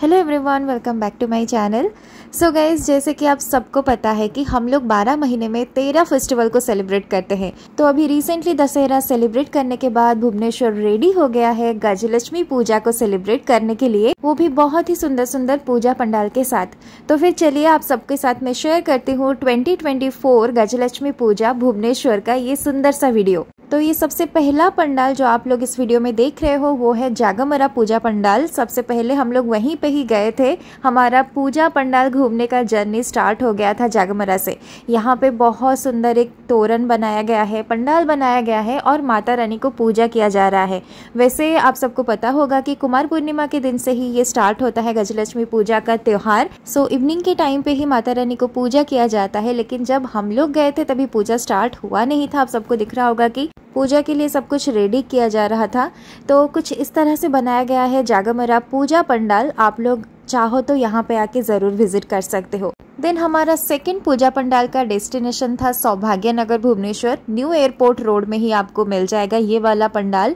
hello everyone welcome back to my channel so guys जैसे कि आप सबको पता है कि हम लोग 12 महीने में 13 फेस्टिवल को सेलिब्रेट करते हैं तो अभी रिसेंटली दशहरा सेलिब्रेट करने के बाद भुवनेश्वर रेडी हो गया है गजलक्ष्मी पूजा को सेलिब्रेट करने के लिए वो भी बहुत ही सुंदर सुंदर पूजा पंडाल के साथ तो फिर चलिए आप सबके साथ में शेयर करती हूँ ट्वेंटी गजलक्ष्मी पूजा भुवनेश्वर का ये सुंदर सा वीडियो तो ये सबसे पहला पंडाल जो आप लोग इस वीडियो में देख रहे हो वो है जागमरा पूजा पंडाल सबसे पहले हम लोग वहीं पे पे ही गए थे हमारा पूजा पंडाल घूमने का जर्नी स्टार्ट हो गया था जागमरा से यहाँ पे बहुत सुंदर एक तोरण बनाया गया है पंडाल बनाया गया है और माता रानी को पूजा किया जा रहा है वैसे आप सबको पता होगा कि कुमार पूर्णिमा के दिन से ही ये स्टार्ट होता है गजलक्ष्मी पूजा का त्यौहार सो इवनिंग के टाइम पे ही माता रानी को पूजा किया जाता है लेकिन जब हम लोग गए थे तभी पूजा स्टार्ट हुआ नहीं था आप सबको दिख रहा होगा कि पूजा के लिए सब कुछ रेडी किया जा रहा था तो कुछ इस तरह से बनाया गया है जागमरा पूजा पंडाल आप लोग चाहो तो यहाँ पे आके ज़रूर विजिट कर सकते हो देन हमारा सेकेंड पूजा पंडाल का डेस्टिनेशन था Saubhagya Nagar Bhubaneswar new airport road में ही आपको मिल जाएगा ये वाला पंडाल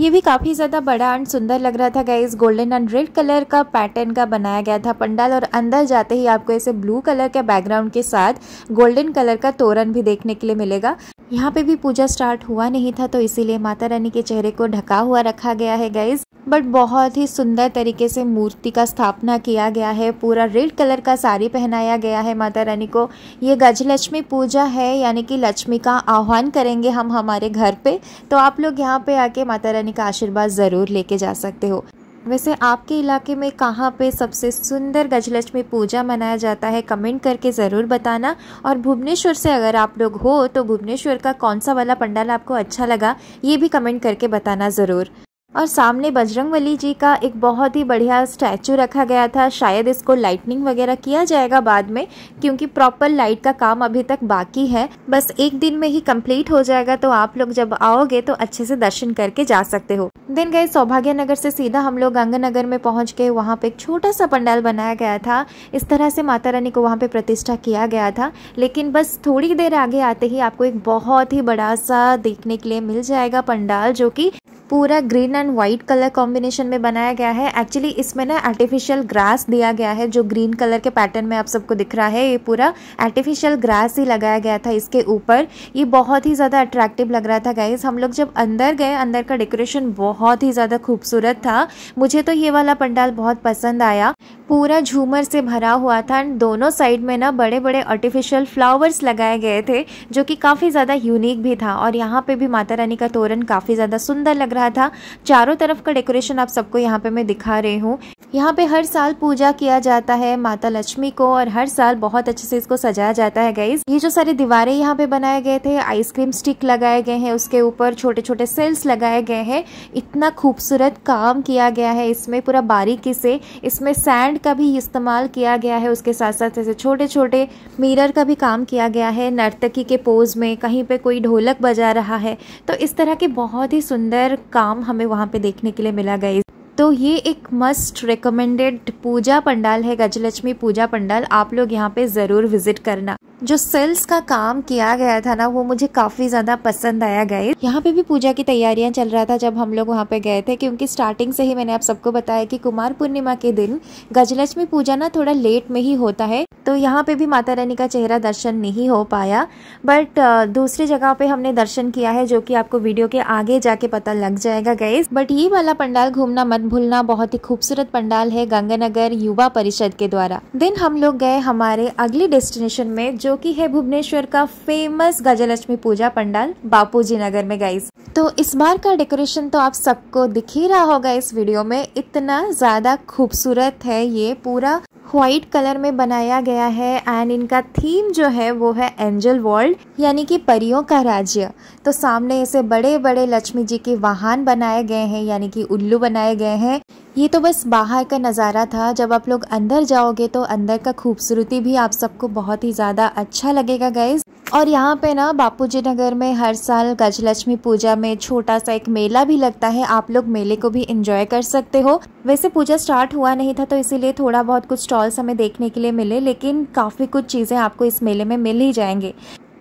ये भी काफ़ी ज़्यादा बड़ा एंड सुंदर लग रहा था guys golden and red colour का पैटर्न का बनाया गया था पंडाल और अंदर जाते ही आपको ऐसे ब्लू कलर के बैकग्राउंड के साथ गोल्डन कलर का तोरण भी देखने के लिए मिलेगा यहाँ पे भी पूजा स्टार्ट हुआ नहीं था तो इसीलिए माता रानी के चेहरे को ढका हुआ रखा गया है गाइज बट बहुत ही सुंदर तरीके से मूर्ति का स्थापना किया गया है पूरा रेड कलर का साड़ी पहनाया गया है माता रानी को ये गजलक्ष्मी पूजा है यानी कि लक्ष्मी का आह्वान करेंगे हम हमारे घर पे तो आप लोग यहाँ पे आके माता रानी रानी का आशीर्वाद ज़रूर लेके जा सकते हो वैसे आपके इलाके में कहाँ पे सबसे सुंदर गजलक्ष्मी पूजा मनाया जाता है कमेंट करके ज़रूर बताना और भुवनेश्वर से अगर आप लोग हो तो भुवनेश्वर का कौन सा वाला पंडाल आपको अच्छा लगा ये भी कमेंट करके बताना ज़रूर और सामने बजरंगबली जी का एक बहुत ही बढ़िया स्टैचू रखा गया था शायद इसको लाइटनिंग वगैरह किया जाएगा बाद में क्योंकि प्रॉपर लाइट का काम अभी तक बाकी है बस एक दिन में ही कंप्लीट हो जाएगा तो आप लोग जब आओगे तो अच्छे से दर्शन करके जा सकते हो दिन गए सौभाग्य नगर से सीधा हम लोग गंगानगर में पहुंच गए वहाँ पे एक छोटा सा पंडाल बनाया गया था इस तरह से माता रानी को वहाँ पे प्रतिष्ठा किया गया था लेकिन बस थोड़ी देर आगे आते ही आपको एक बहुत ही बड़ा सा देखने के लिए मिल जाएगा पंडाल जो कि पूरा green and white colour combination में बनाया गया है एक्चुअली इसमें ना आर्टिफिशियल ग्रास दिया गया है जो ग्रीन कलर के पैटर्न में आप सबको दिख रहा है ये पूरा आर्टिफिशियल ग्रास ही लगाया गया था इसके ऊपर ये बहुत ही ज़्यादा अट्रैक्टिव लग रहा था गाइज हम लोग जब अंदर गए अंदर का डेकोरेशन बहुत ही ज़्यादा खूबसूरत था मुझे तो ये वाला पंडाल बहुत पसंद आया पूरा झूमर से भरा हुआ था एंड दोनों साइड में ना बड़े बड़े आर्टिफिशियल फ्लावर्स लगाए गए थे जो कि काफ़ी ज़्यादा यूनिक भी था और यहाँ पे भी माता रानी का तोरण काफ़ी ज़्यादा सुंदर लग रहा था चारों तरफ का डेकोरेशन आप सबको यहाँ पे मैं दिखा रही हूँ यहाँ पे हर साल पूजा किया जाता है माता लक्ष्मी को और हर साल बहुत अच्छे से इसको सजाया जाता है गाइज ये जो सारी दीवारें यहाँ पे बनाए गए थे आइसक्रीम स्टिक लगाए गए हैं उसके ऊपर छोटे छोटे सेल्स लगाए गए हैं इतना खूबसूरत काम किया गया है इसमें पूरा बारीकी से इसमें सैंड का भी इस्तेमाल किया गया है उसके साथ साथ ऐसे छोटे छोटे मिरर का भी काम किया गया है नर्तकी के पोज में कहीं पे कोई ढोलक बजा रहा है तो इस तरह के बहुत ही सुंदर काम हमें वहाँ पे देखने के लिए मिला गया तो ये एक मस्ट रिकमेंडेड पूजा पंडाल है गजलक्ष्मी पूजा पंडाल आप लोग यहाँ पे ज़रूर विज़िट करना जो सेल्स का काम किया गया था ना वो मुझे काफ़ी ज़्यादा पसंद आया गए यहाँ पे भी पूजा की तैयारियां चल रहा था जब हम लोग वहाँ पे गए थे क्योंकि स्टार्टिंग से ही मैंने आप सबको बताया कि कुमार पूर्णिमा के दिन गजलक्ष्मी पूजा ना थोड़ा लेट में ही होता है तो यहाँ पे भी माता रानी का चेहरा दर्शन नहीं हो पाया बट uh, दूसरी जगह पे हमने दर्शन किया है जो कि आपको वीडियो के आगे जाके पता लग जाएगा गैस बट ये वाला पंडाल घूमना मत भूलना बहुत ही खूबसूरत पंडाल है गंगानगर युवा परिषद के द्वारा दिन हम लोग गए हमारे अगले डेस्टिनेशन में जो जो कि है भुवनेश्वर का फेमस गजलक्ष्मी पूजा पंडाल बापूजी नगर में गाइस तो इस बार का डेकोरेशन तो आप सबको दिख ही रहा होगा इस वीडियो में इतना ज़्यादा खूबसूरत है ये पूरा व्हाइट कलर में बनाया गया है एंड इनका थीम जो है वो है एंजल वर्ल्ड यानी कि परियों का राज्य तो सामने ऐसे बड़े बड़े लक्ष्मी जी के वाहन बनाए गए हैं यानी कि उल्लू बनाए गए हैं ये तो बस बाहर का नज़ारा था जब आप लोग अंदर जाओगे तो अंदर का खूबसूरती भी आप सबको बहुत ही ज़्यादा अच्छा लगेगा गैस और यहाँ पे ना बापूजी नगर में हर साल गजलक्ष्मी पूजा में छोटा सा एक मेला भी लगता है आप लोग मेले को भी इंजॉय कर सकते हो वैसे पूजा स्टार्ट हुआ नहीं था तो इसीलिए थोड़ा बहुत कुछ स्टॉल्स हमें देखने के लिए मिले लेकिन काफ़ी कुछ चीज़ें आपको इस मेले में मिल ही जाएंगे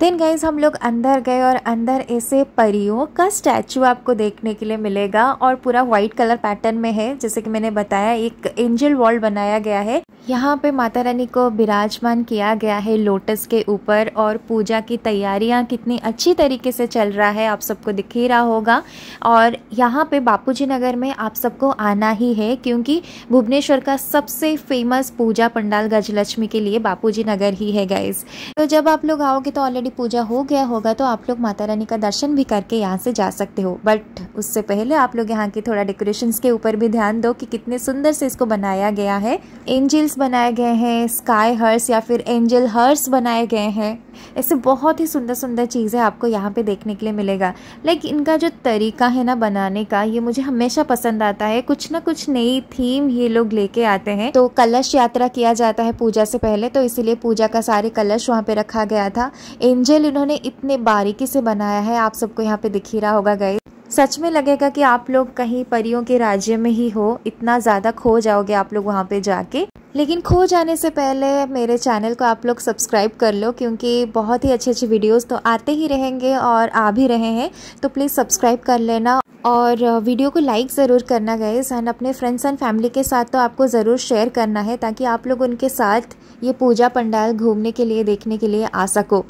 दिन गाइज हम लोग अंदर गए और अंदर ऐसे परियों का स्टैचू आपको देखने के लिए मिलेगा और पूरा व्हाइट कलर पैटर्न में है जैसे कि मैंने बताया एक एंजल वॉल बनाया गया है यहाँ पे माता रानी को विराजमान किया गया है लोटस के ऊपर और पूजा की तैयारियाँ कितनी अच्छी तरीके से चल रहा है आप सबको दिख ही रहा होगा और यहाँ पे बापूजी नगर में आप सबको आना ही है क्योंकि भुवनेश्वर का सबसे फेमस पूजा पंडाल गजलक्ष्मी के लिए बापूजी नगर ही है गाइज तो जब आप लोग आओगे तो ऑलरेडी पूजा हो गया होगा तो आप लोग माता रानी का दर्शन भी करके यहाँ से जा सकते हो बट उससे पहले आप लोग यहाँ की थोड़ा डेकोरेशन के ऊपर भी ध्यान दो कि कितने सुंदर से इसको बनाया गया है एंजिल्स ट्रीज बनाए गए हैं स्काई हर्स या फिर एंजल हर्स बनाए गए हैं ऐसे बहुत ही सुंदर सुंदर चीज़ें आपको यहाँ पे देखने के लिए मिलेगा लाइक इनका जो तरीका है ना बनाने का ये मुझे हमेशा पसंद आता है कुछ ना कुछ नई थीम ये लोग लेके आते हैं तो कलश यात्रा किया जाता है पूजा से पहले तो इसीलिए पूजा का सारे कलश वहाँ पे रखा गया था एंजल इन्होंने इतने बारीकी से बनाया है आप सबको यहाँ पे दिख ही रहा होगा गए सच में लगेगा कि आप लोग कहीं परियों के राज्य में ही हो इतना ज़्यादा खो जाओगे आप लोग वहाँ पे जाके लेकिन खो जाने से पहले मेरे चैनल को आप लोग सब्सक्राइब कर लो क्योंकि बहुत ही अच्छी अच्छी वीडियोस तो आते ही रहेंगे और आ भी रहे हैं तो प्लीज़ सब्सक्राइब कर लेना और वीडियो को लाइक ज़रूर करना गए एंड अपने फ्रेंड्स एंड फैमिली के साथ तो आपको ज़रूर शेयर करना है ताकि आप लोग उनके साथ ये पूजा पंडाल घूमने के लिए देखने के लिए आ सको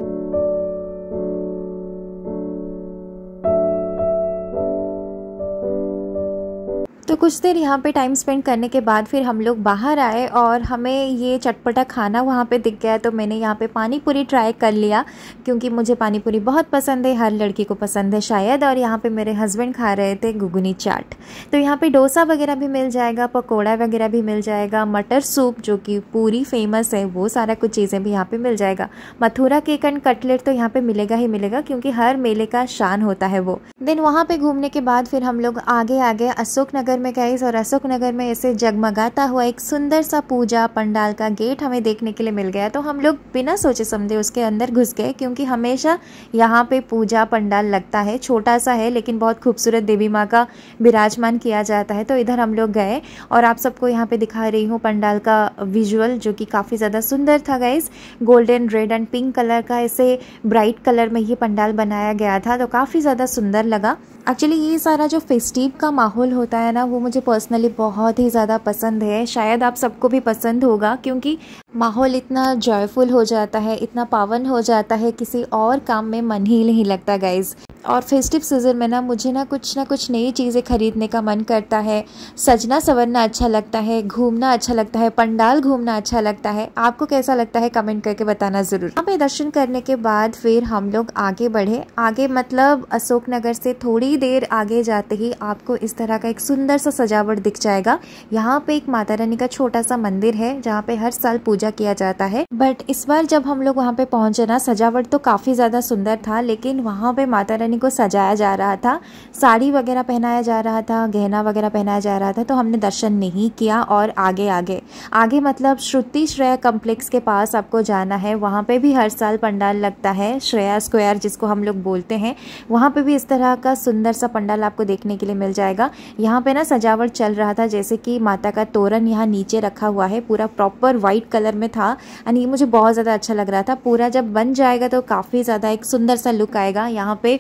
कुछ देर यहाँ पे टाइम स्पेंड करने के बाद फिर हम लोग बाहर आए और हमें ये चटपटा खाना वहाँ पे दिख गया तो मैंने यहाँ पे पानी पूरी ट्राई कर लिया क्योंकि मुझे पानी पूरी बहुत पसंद है हर लड़की को पसंद है शायद और यहाँ पे मेरे हस्बैंड खा रहे थे गुगनी चाट तो यहाँ पे डोसा वगैरह भी मिल जाएगा पकौड़ा वगैरह भी मिल जाएगा मटर सूप जो कि पूरी फेमस है वो सारा कुछ चीज़ें भी यहाँ पर मिल जाएगा मथुरा केक एंड कटलेट तो यहाँ पर मिलेगा ही मिलेगा क्योंकि हर मेले का शान होता है वो देन वहाँ पर घूमने के बाद फिर हम लोग आगे आगे अशोक नगर में है गाइस और अशोक नगर में ऐसे जगमगाता हुआ एक सुंदर सा पूजा पंडाल का गेट हमें देखने के लिए मिल गया तो हम लोग बिना सोचे समझे उसके अंदर घुस गए क्योंकि हमेशा यहाँ पे पूजा पंडाल लगता है छोटा सा है लेकिन बहुत खूबसूरत देवी माँ का विराजमान किया जाता है तो इधर हम लोग गए और आप सबको यहाँ पे दिखा रही हूँ पंडाल का विजुअल जो कि काफ़ी ज़्यादा सुंदर था guys golden red and pink colour का ऐसे ब्राइट कलर में ये पंडाल बनाया गया था तो काफ़ी ज़्यादा सुंदर लगा एक्चुअली ये सारा जो फेस्टिव का माहौल होता है ना वो मुझे पर्सनली बहुत ही ज़्यादा पसंद है शायद आप सबको भी पसंद होगा क्योंकि माहौल इतना जॉयफुल हो जाता है इतना पावन हो जाता है किसी और काम में मन ही नहीं लगता गाइज़ और फेस्टिव सीज़न में ना मुझे ना कुछ ना कुछ नई चीज़ें खरीदने का मन करता है सजना सवरना अच्छा लगता है घूमना अच्छा लगता है पंडाल घूमना अच्छा लगता है आपको कैसा लगता है कमेंट करके बताना ज़रूर हमें दर्शन करने के बाद फिर हम लोग आगे बढ़े आगे मतलब अशोकनगर से थोड़ी देर आगे जाते ही आपको इस तरह का एक सुंदर सा सजावट दिख जाएगा यहाँ पे एक माता रानी का छोटा सा मंदिर है जहाँ पे हर साल पूजा पूजा किया जाता है बट इस बार जब हम लोग वहाँ पे पहुंचे ना सजावट तो काफ़ी ज़्यादा सुंदर था लेकिन वहाँ पे माता रानी को सजाया जा रहा था साड़ी वगैरह पहनाया जा रहा था गहना वगैरह पहनाया जा रहा था तो हमने दर्शन नहीं किया और आगे आगे आगे मतलब श्रुति श्रेया कम्प्लेक्स के पास आपको जाना है वहाँ पर भी हर साल पंडाल लगता है श्रेया स्क्वायर जिसको हम लोग बोलते हैं वहाँ पर भी इस तरह का सुंदर सा पंडाल आपको देखने के लिए मिल जाएगा यहाँ पे ना सजावट चल रहा था जैसे कि माता का तोरण यहाँ नीचे रखा हुआ है पूरा प्रॉपर व्हाइट कलर कलर में था एंड ये मुझे बहुत ज़्यादा अच्छा लग रहा था पूरा जब बन जाएगा तो काफ़ी ज़्यादा एक सुंदर सा लुक आएगा यहाँ पर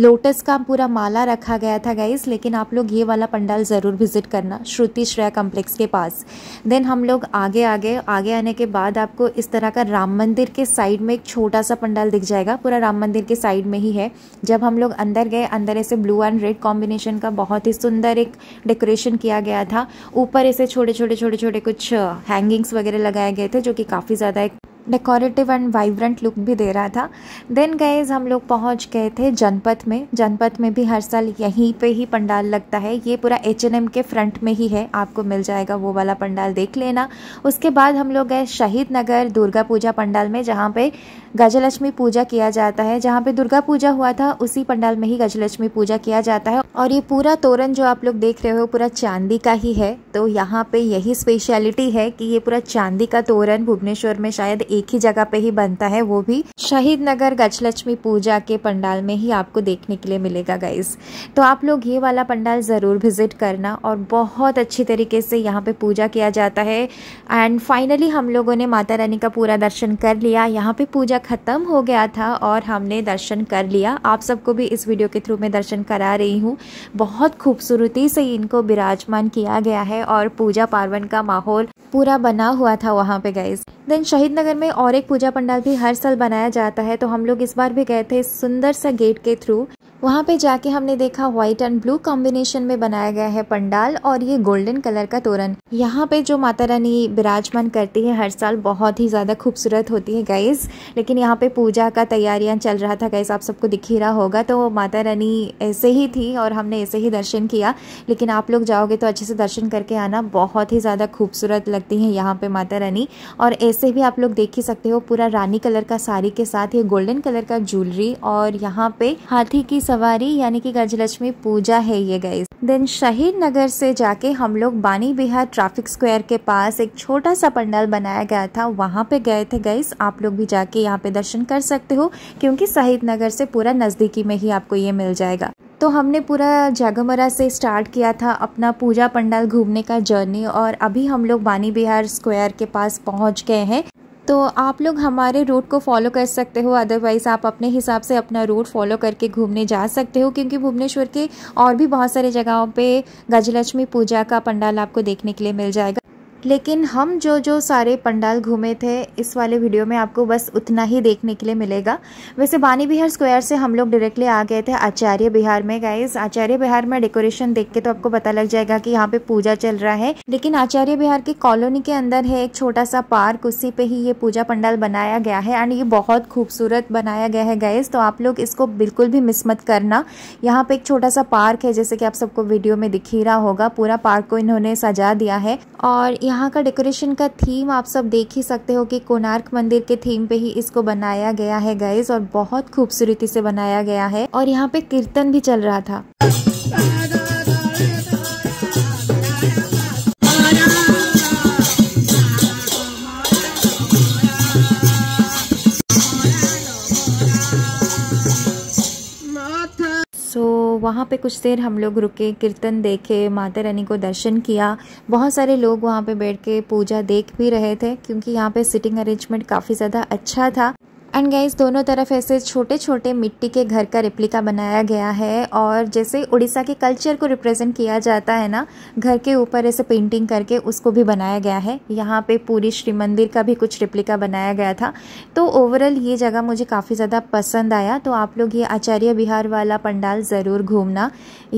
लोटस का पूरा माला रखा गया था गाइस लेकिन आप लोग ये वाला पंडाल ज़रूर विजिट करना श्रुति श्रेया कम्प्लेक्स के पास देन हम लोग आगे आगे आगे आने के बाद आपको इस तरह का राम मंदिर के साइड में एक छोटा सा पंडाल दिख जाएगा पूरा राम मंदिर के साइड में ही है जब हम लोग अंदर गए अंदर ऐसे ब्लू एंड रेड कॉम्बिनेशन का बहुत ही सुंदर एक डेकोरेशन किया गया था ऊपर ऐसे छोटे छोटे छोटे छोटे कुछ हैंगिंग्स वगैरह लगाए गए थे जो कि काफ़ी ज़्यादा एक डेकोरेटिव एंड वाइब्रेंट लुक भी दे रहा था देन गए हम लोग पहुंच गए थे जनपद में जनपद में भी हर साल यहीं पे ही पंडाल लगता है ये पूरा एच एन एम के फ्रंट में ही है आपको मिल जाएगा वो वाला पंडाल देख लेना उसके बाद हम लोग गए शहीद नगर दुर्गा पूजा पंडाल में जहाँ पे गजलक्ष्मी पूजा किया जाता है जहाँ पे दुर्गा पूजा हुआ था उसी पंडाल में ही गजलक्ष्मी पूजा किया जाता है और ये पूरा तोरण जो आप लोग देख रहे हो पूरा चांदी का ही है तो यहाँ पे यही स्पेशलिटी है कि ये पूरा चांदी का तोरण भुवनेश्वर में शायद एक ही जगह पे ही बनता है वो भी शहीद नगर गजलक्ष्मी पूजा के पंडाल में ही आपको देखने के लिए मिलेगा गाइस तो आप लोग ये वाला पंडाल ज़रूर विजिट करना और बहुत अच्छी तरीके से यहाँ पे पूजा किया जाता है एंड फाइनली हम लोगों ने माता रानी का पूरा दर्शन कर लिया यहाँ पे पूजा ख़त्म हो गया था और हमने दर्शन कर लिया आप सबको भी इस वीडियो के थ्रू मैं दर्शन करा रही हूँ बहुत खूबसूरती से इनको विराजमान किया गया है और पूजा पार्वन का माहौल पूरा बना हुआ था वहाँ पे गए देन शहीद नगर में और एक पूजा पंडाल भी हर साल बनाया जाता है तो हम लोग इस बार भी गए थे सुंदर सा गेट के थ्रू वहाँ पे जाके हमने देखा व्हाइट एंड ब्लू कॉम्बिनेशन में बनाया गया है पंडाल और ये गोल्डन कलर का तोरण यहाँ पे जो माता रानी विराजमान करती है हर साल बहुत ही ज़्यादा खूबसूरत होती है गाइस लेकिन यहाँ पे पूजा का तैयारियाँ चल रहा था गाइस आप सबको दिख ही रहा होगा तो माता रानी ऐसे ही थी और हमने ऐसे ही दर्शन किया लेकिन आप लोग जाओगे तो अच्छे से दर्शन करके आना बहुत ही ज़्यादा खूबसूरत लगती है यहाँ पर माता रानी और ऐसे भी आप लोग देख ही सकते हो पूरा रानी कलर का साड़ी के साथ ये गोल्डन कलर का ज्वेलरी और यहाँ पे हाथी की सवारी यानी कि गजलक्ष्मी पूजा है ये गई देन शहीद नगर से जाके हम लोग बानी बिहार ट्रैफिक स्क्वायर के पास एक छोटा सा पंडाल बनाया गया था वहाँ पे गए थे गाइस आप लोग भी जाके यहाँ पे दर्शन कर सकते हो क्योंकि शहीद नगर से पूरा नज़दीकी में ही आपको ये मिल जाएगा तो हमने पूरा जागमरा से स्टार्ट किया था अपना पूजा पंडाल घूमने का जर्नी और अभी हम लोग बानी बिहार स्क्वायर के पास पहुंच गए हैं तो आप लोग हमारे रूट को फॉलो कर सकते हो अदरवाइज़ आप अपने हिसाब से अपना रूट फॉलो करके घूमने जा सकते हो क्योंकि भुवनेश्वर के और भी बहुत सारे जगहों पे गजलक्ष्मी पूजा का पंडाल आपको देखने के लिए मिल जाएगा लेकिन हम जो जो सारे पंडाल घूमे थे इस वाले वीडियो में आपको बस उतना ही देखने के लिए मिलेगा वैसे बानी बिहार स्क्वायर से हम लोग डायरेक्टली आ गए थे आचार्य बिहार में गाइज आचार्य बिहार में डेकोरेशन देख के तो आपको पता लग जाएगा कि यहाँ पे पूजा चल रहा है लेकिन आचार्य बिहार की कॉलोनी के अंदर है एक छोटा सा पार्क उसी पे ही ये पूजा पंडाल बनाया गया है एंड ये बहुत खूबसूरत बनाया गया है गाइज तो आप लोग इसको बिल्कुल भी मिस मत करना यहाँ पे एक छोटा सा पार्क है जैसे कि आप सबको वीडियो में दिख ही रहा होगा पूरा पार्क को इन्होंने सजा दिया है और यहाँ का डेकोरेशन का थीम आप सब देख ही सकते हो कि कोणार्क मंदिर के थीम पे ही इसको बनाया गया है गाइज और बहुत खूबसूरती से बनाया गया है और यहाँ पे कीर्तन भी चल रहा था वहाँ पे कुछ देर हम लोग रुके कीर्तन देखे माता रानी को दर्शन किया बहुत सारे लोग वहाँ पे बैठ के पूजा देख भी रहे थे क्योंकि यहाँ पे सिटिंग अरेंजमेंट काफ़ी ज़्यादा अच्छा था एंड गैस दोनों तरफ ऐसे छोटे छोटे मिट्टी के घर का रिप्लिका बनाया गया है और जैसे उड़ीसा के कल्चर को रिप्रेजेंट किया जाता है ना घर के ऊपर ऐसे पेंटिंग करके उसको भी बनाया गया है यहाँ पे पूरी श्री मंदिर का भी कुछ रिप्लिका बनाया गया था तो ओवरऑल ये जगह मुझे काफ़ी ज़्यादा पसंद आया तो आप लोग ये आचार्य बिहार वाला पंडाल ज़रूर घूमना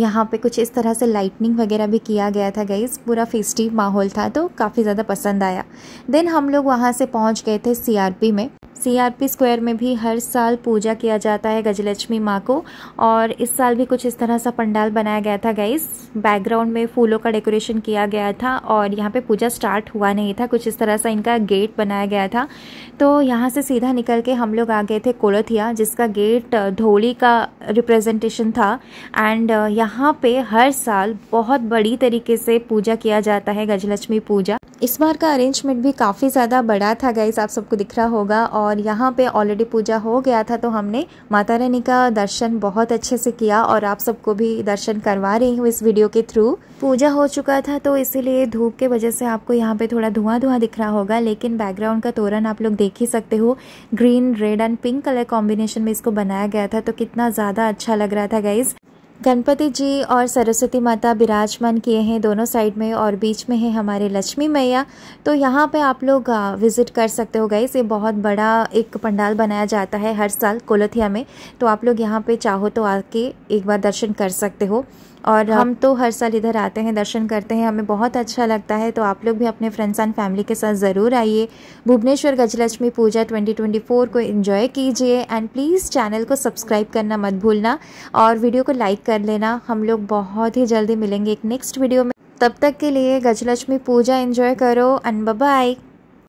यहाँ पर कुछ इस तरह से लाइटनिंग वगैरह भी किया गया था गैस पूरा फेस्टिव माहौल था तो काफ़ी ज़्यादा पसंद आया देन हम लोग वहाँ से पहुँच गए थे सी में सीआरपी स्क्वायर में भी हर साल पूजा किया जाता है गजलक्ष्मी माँ को और इस साल भी कुछ इस तरह सा पंडाल बनाया गया था गाइस बैकग्राउंड में फूलों का डेकोरेशन किया गया था और यहाँ पे पूजा स्टार्ट हुआ नहीं था कुछ इस तरह सा इनका गेट बनाया गया था तो यहाँ से सीधा निकल के हम लोग आ गए थे कोलथिया जिसका गेट धोली का रिप्रेजेंटेशन था एंड यहाँ पे हर साल बहुत बड़ी तरीके से पूजा किया जाता है गजलक्ष्मी पूजा इस बार का अरेंजमेंट भी काफ़ी ज़्यादा बड़ा था गाइस आप सबको दिख रहा होगा और और यहाँ पे ऑलरेडी पूजा हो गया था तो हमने माता रानी का दर्शन बहुत अच्छे से किया और आप सबको भी दर्शन करवा रही हूँ इस वीडियो के थ्रू पूजा हो चुका था तो इसीलिए धूप के वजह से आपको यहाँ पे थोड़ा धुआं धुआं दिख रहा होगा लेकिन बैकग्राउंड का तोरण आप लोग देख ही सकते हो green red and pink colour combination में इसको बनाया गया था तो कितना ज़्यादा अच्छा लग रहा था गाइज गणपति जी और सरस्वती माता विराजमान किए हैं दोनों साइड में और बीच में है हमारे लक्ष्मी मैया तो यहाँ पे आप लोग विज़िट कर सकते हो गई ये बहुत बड़ा एक पंडाल बनाया जाता है हर साल कोलथिया में तो आप लोग यहाँ पे चाहो तो आके एक बार दर्शन कर सकते हो और हम तो हर साल इधर आते हैं दर्शन करते हैं हमें बहुत अच्छा लगता है तो आप लोग भी अपने फ्रेंड्स एंड फैमिली के साथ ज़रूर आइए भुवनेश्वर गजलक्ष्मी पूजा 2024 को एंजॉय कीजिए एंड प्लीज़ चैनल को सब्सक्राइब करना मत भूलना और वीडियो को लाइक कर लेना हम लोग बहुत ही जल्दी मिलेंगे एक नेक्स्ट वीडियो में तब तक के लिए गजलक्ष्मी पूजा एंजॉय करो एंड बाय